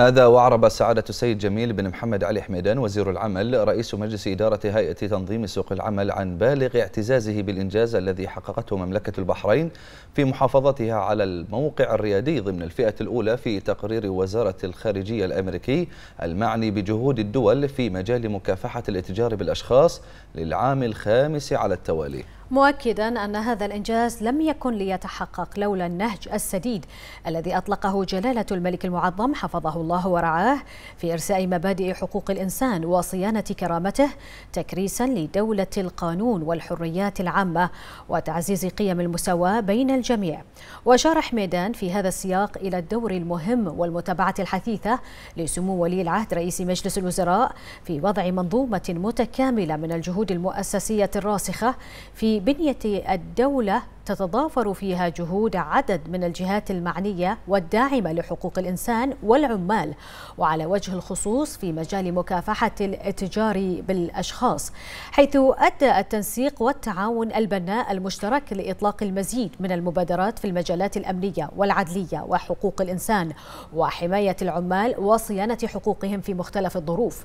هذا وعرب سعادة السيد جميل بن محمد علي حميدان وزير العمل رئيس مجلس إدارة هيئة تنظيم سوق العمل عن بالغ اعتزازه بالإنجاز الذي حققته مملكة البحرين في محافظتها على الموقع الريادي ضمن الفئة الأولى في تقرير وزارة الخارجية الأمريكي المعني بجهود الدول في مجال مكافحة الاتجار بالأشخاص للعام الخامس على التوالي مؤكدا أن هذا الإنجاز لم يكن ليتحقق لولا النهج السديد الذي أطلقه جلالة الملك المعظم حفظه الله ورعاه في إرساء مبادئ حقوق الإنسان وصيانة كرامته تكريسا لدولة القانون والحريات العامة وتعزيز قيم المساواة بين الجميع وأشار حميدان في هذا السياق إلى الدور المهم والمتابعة الحثيثة لسمو ولي العهد رئيس مجلس الوزراء في وضع منظومة متكاملة من الجهود المؤسسية الراسخة في بنيه الدولة تتضافر فيها جهود عدد من الجهات المعنية والداعمة لحقوق الإنسان والعمال وعلى وجه الخصوص في مجال مكافحة الاتجار بالأشخاص حيث أدى التنسيق والتعاون البناء المشترك لإطلاق المزيد من المبادرات في المجالات الأمنية والعدلية وحقوق الإنسان وحماية العمال وصيانة حقوقهم في مختلف الظروف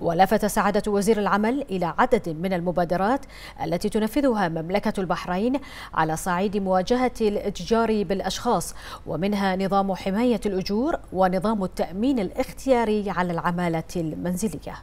ولفت سعادة وزير العمل إلى عدد من المبادرات التي تنفذها مملكة البحرين على صعيد مواجهة الاتجار بالأشخاص ومنها نظام حماية الأجور ونظام التأمين الاختياري على العمالة المنزلية